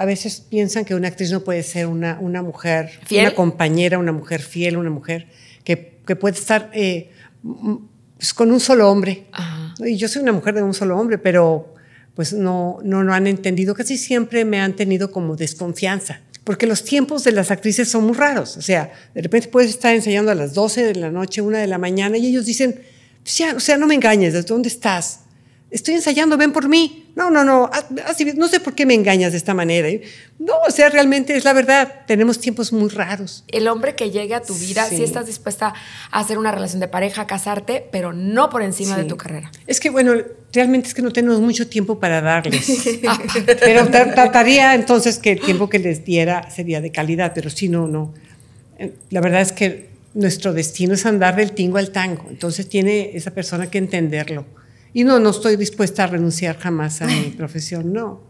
a veces piensan que una actriz no puede ser una, una mujer, una compañera, una mujer fiel, una mujer que, que puede estar eh, pues, con un solo hombre. Y yo soy una mujer de un solo hombre, pero pues no, no, no han entendido. Casi siempre me han tenido como desconfianza, porque los tiempos de las actrices son muy raros. O sea, de repente puedes estar ensayando a las 12 de la noche, 1 de la mañana, y ellos dicen, o pues, sea, o sea no me engañes, ¿de ¿dónde estás? estoy ensayando, ven por mí. No, no, no, no sé por qué me engañas de esta manera. No, o sea, realmente es la verdad, tenemos tiempos muy raros. El hombre que llegue a tu vida, si estás dispuesta a hacer una relación de pareja, casarte, pero no por encima de tu carrera. Es que, bueno, realmente es que no tenemos mucho tiempo para darles. pero trataría entonces que el tiempo que les diera sería de calidad, pero si no, no. Eh, la verdad es que nuestro destino es andar del tingo al tango, entonces tiene esa persona que entenderlo. Y no, no estoy dispuesta a renunciar jamás a mi profesión, no.